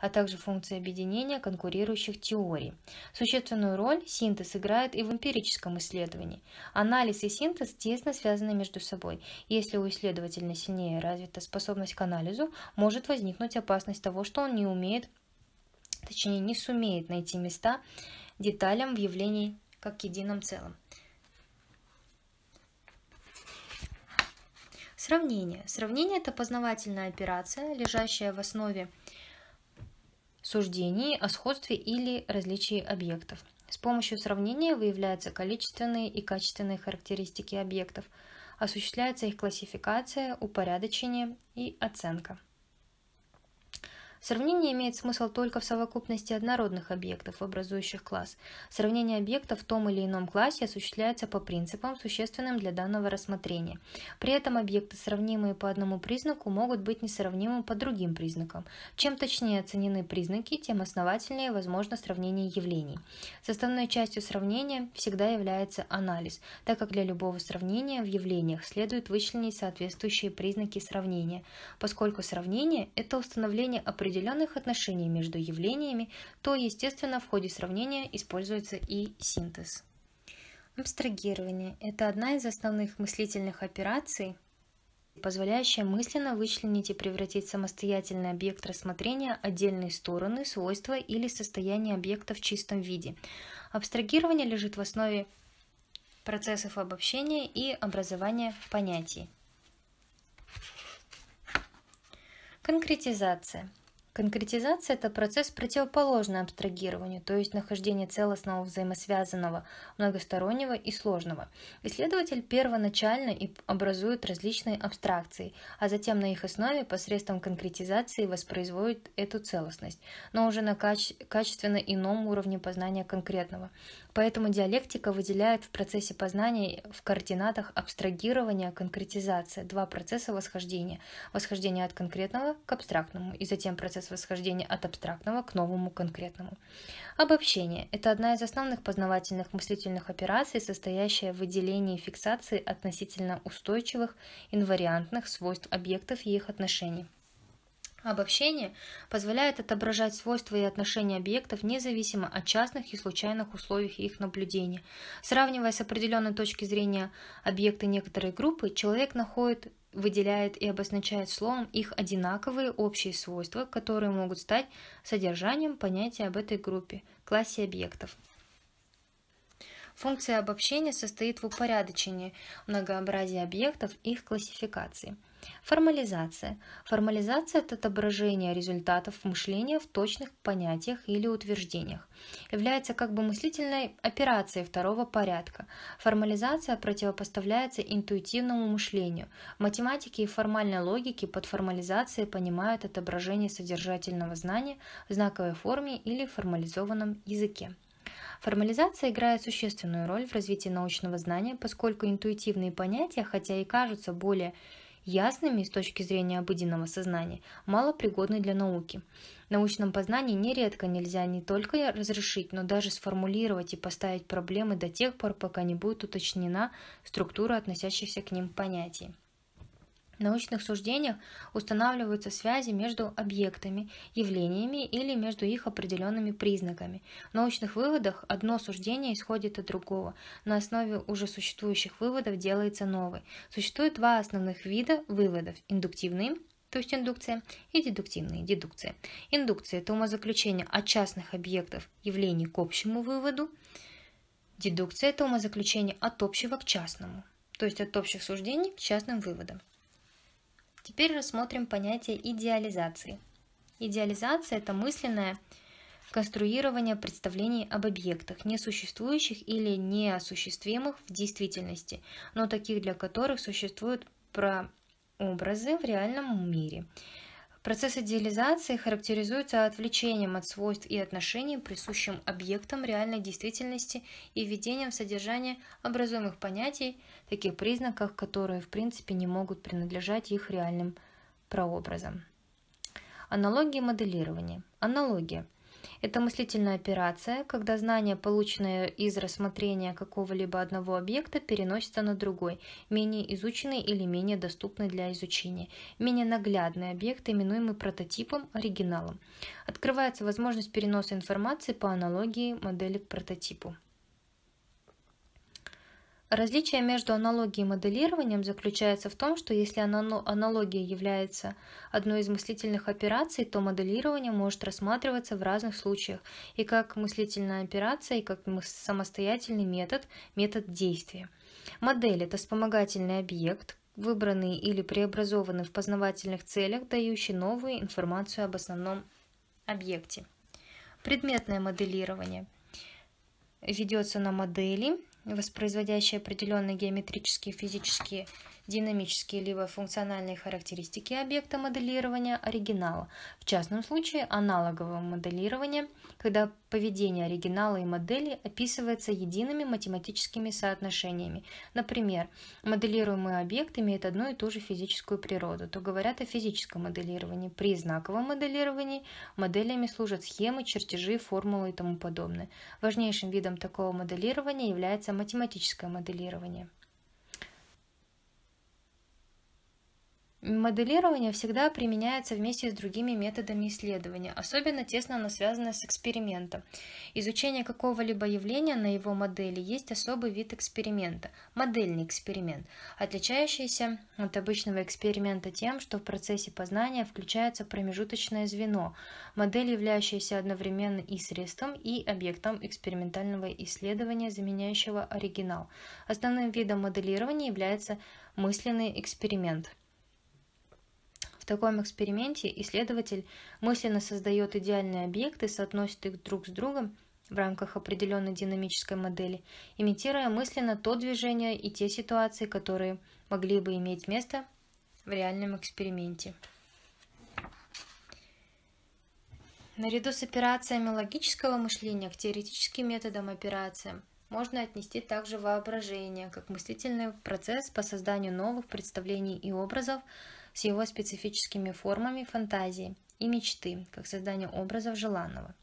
а также функции объединения конкурирующих теорий. Существенную роль синтез играет и в эмпирическом исследовании. Анализ и синтез тесно связаны между собой. Если у исследователя сильнее развита способность к анализу, может возникнуть опасность того, что он не умеет, точнее не сумеет найти места деталям в явлении как едином целом. Сравнение. Сравнение – это познавательная операция, лежащая в основе суждений о сходстве или различии объектов. С помощью сравнения выявляются количественные и качественные характеристики объектов, осуществляется их классификация, упорядочение и оценка. Сравнение имеет смысл только в совокупности однородных объектов, образующих класс. Сравнение объектов в том или ином классе осуществляется по принципам, существенным для данного рассмотрения. При этом объекты, сравнимые по одному признаку, могут быть несравнимы по другим признакам. Чем точнее оценены признаки, тем основательнее возможно сравнение явлений. Составной частью сравнения всегда является анализ, так как для любого сравнения в явлениях следует вычленить соответствующие признаки сравнения, поскольку сравнение – это установление определенных определенных отношений между явлениями, то, естественно, в ходе сравнения используется и синтез. Абстрагирование – это одна из основных мыслительных операций, позволяющая мысленно вычленить и превратить самостоятельный объект рассмотрения отдельные стороны, свойства или состояние объекта в чистом виде. Абстрагирование лежит в основе процессов обобщения и образования понятий. Конкретизация – Конкретизация – это процесс противоположный абстрагированию, то есть нахождение целостного, взаимосвязанного, многостороннего и сложного. Исследователь первоначально и образует различные абстракции, а затем на их основе посредством конкретизации воспроизводит эту целостность, но уже на каче- качественно ином уровне познания конкретного. Поэтому диалектика выделяет в процессе познания в координатах абстрагирования конкретизация два процесса восхождения – восхождение от конкретного к абстрактному и затем процесс восхождения от абстрактного к новому конкретному. Обобщение – это одна из основных познавательных мыслительных операций, состоящая в выделении фиксации относительно устойчивых инвариантных свойств объектов и их отношений. Обобщение позволяет отображать свойства и отношения объектов независимо от частных и случайных условий их наблюдения. Сравнивая с определенной точки зрения объекты некоторой группы, человек находит выделяет и обозначает словом их одинаковые общие свойства, которые могут стать содержанием понятия об этой группе, классе объектов. Функция обобщения состоит в упорядочении многообразия объектов их классификации – Формализация. Формализация – это отображение результатов мышления в точных понятиях или утверждениях. Является как бы мыслительной операцией второго порядка. Формализация противопоставляется интуитивному мышлению. Математики и формальной логики под формализацией понимают отображение содержательного знания в знаковой форме или формализованном языке. Формализация играет существенную роль в развитии научного знания, поскольку интуитивные понятия, хотя и кажутся более ясными с точки зрения обыденного сознания, малопригодны для науки. В научном познании нередко нельзя не только разрешить, но даже сформулировать и поставить проблемы до тех пор, пока не будет уточнена структура относящихся к ним понятий научных суждениях устанавливаются связи между объектами, явлениями или между их определенными признаками. В научных выводах одно суждение исходит от другого. На основе уже существующих выводов делается новый. Существует два основных вида выводов – индуктивные то есть индукция, и дедуктивные, дедукция. Индукция – это умозаключение от частных объектов явлений к общему выводу. Дедукция – это умозаключение от общего к частному, то есть от общих суждений к частным выводам. Теперь рассмотрим понятие идеализации. Идеализация – это мысленное конструирование представлений об объектах, несуществующих или неосуществимых в действительности, но таких, для которых существуют прообразы в реальном мире. Процесс идеализации характеризуется отвлечением от свойств и отношений, присущим объектам реальной действительности и введением в содержание образуемых понятий, таких признаков, которые в принципе не могут принадлежать их реальным прообразам. Аналогии моделирования. Аналогия – это мыслительная операция, когда знание, полученное из рассмотрения какого-либо одного объекта, переносится на другой, менее изученный или менее доступный для изучения. Менее наглядный объект, именуемый прототипом, оригиналом. Открывается возможность переноса информации по аналогии модели к прототипу. Различие между аналогией и моделированием заключается в том, что если аналогия является одной из мыслительных операций, то моделирование может рассматриваться в разных случаях и как мыслительная операция, и как самостоятельный метод, метод действия. Модель – это вспомогательный объект, выбранный или преобразованный в познавательных целях, дающий новую информацию об основном объекте. Предметное моделирование ведется на модели – воспроизводящие определенные геометрические физические динамические либо функциональные характеристики объекта моделирования оригинала. В частном случае аналогового моделирования, когда поведение оригинала и модели описывается едиными математическими соотношениями. Например, моделируемый объект имеет одну и ту же физическую природу, то говорят о физическом моделировании. При знаковом моделировании моделями служат схемы, чертежи, формулы и тому подобное. Важнейшим видом такого моделирования является математическое моделирование. Моделирование всегда применяется вместе с другими методами исследования, особенно тесно оно связано с экспериментом. Изучение какого-либо явления на его модели есть особый вид эксперимента – модельный эксперимент, отличающийся от обычного эксперимента тем, что в процессе познания включается промежуточное звено – модель, являющаяся одновременно и средством, и объектом экспериментального исследования, заменяющего оригинал. Основным видом моделирования является мысленный эксперимент – таком эксперименте исследователь мысленно создает идеальные объекты, соотносит их друг с другом в рамках определенной динамической модели, имитируя мысленно то движение и те ситуации, которые могли бы иметь место в реальном эксперименте. Наряду с операциями логического мышления к теоретическим методам операциям можно отнести также воображение как мыслительный процесс по созданию новых представлений и образов, с его специфическими формами фантазии и мечты, как создание образов желанного.